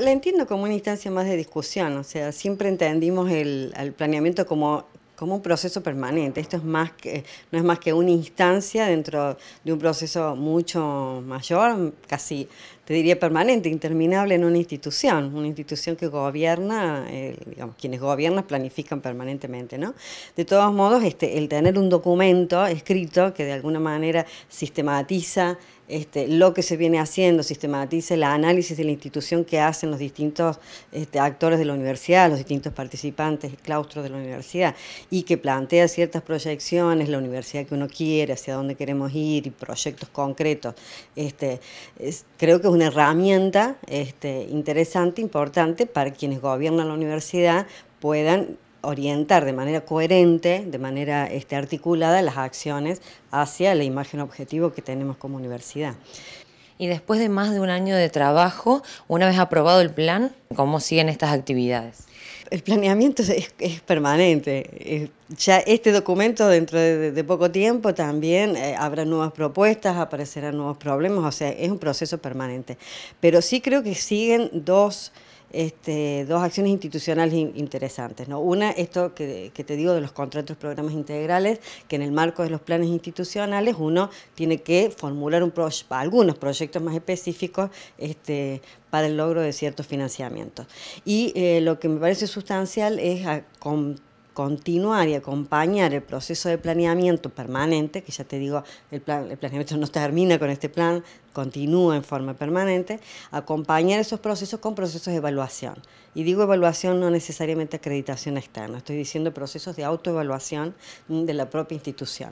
La entiendo como una instancia más de discusión, o sea, siempre entendimos el, planeamiento como como un proceso permanente. Esto es más que, no es más que una instancia dentro de un proceso mucho mayor, casi te diría permanente, interminable en una institución, una institución que gobierna, eh, digamos, quienes gobiernan planifican permanentemente, ¿no? De todos modos, este, el tener un documento escrito que de alguna manera sistematiza este, lo que se viene haciendo, sistematiza el análisis de la institución que hacen los distintos este, actores de la universidad, los distintos participantes claustros de la universidad, y que plantea ciertas proyecciones, la universidad que uno quiere, hacia dónde queremos ir y proyectos concretos. Este, creo que es una herramienta este, interesante, importante para quienes gobiernan la universidad puedan orientar de manera coherente, de manera este, articulada las acciones hacia la imagen objetivo que tenemos como universidad y después de más de un año de trabajo, una vez aprobado el plan, ¿cómo siguen estas actividades? El planeamiento es, permanente. Ya este documento dentro de, poco tiempo también eh, habrá nuevas propuestas, aparecerán nuevos problemas, o sea, es un proceso permanente. Pero sí creo que siguen dos este, dos acciones institucionales interesantes. ¿no? Una, esto que, te digo de los contratos programas integrales, que en el marco de los planes institucionales uno tiene que formular un algunos proyectos más específicos este, para el logro de ciertos financiamientos. Y eh, lo que me parece sustancial es con continuar y acompañar el proceso de planeamiento permanente, que ya te digo, el, plan, planeamiento no termina con este plan, continúa en forma permanente, acompañar esos procesos con procesos de evaluación. Y digo evaluación no necesariamente acreditación externa, estoy diciendo procesos de autoevaluación de la propia institución.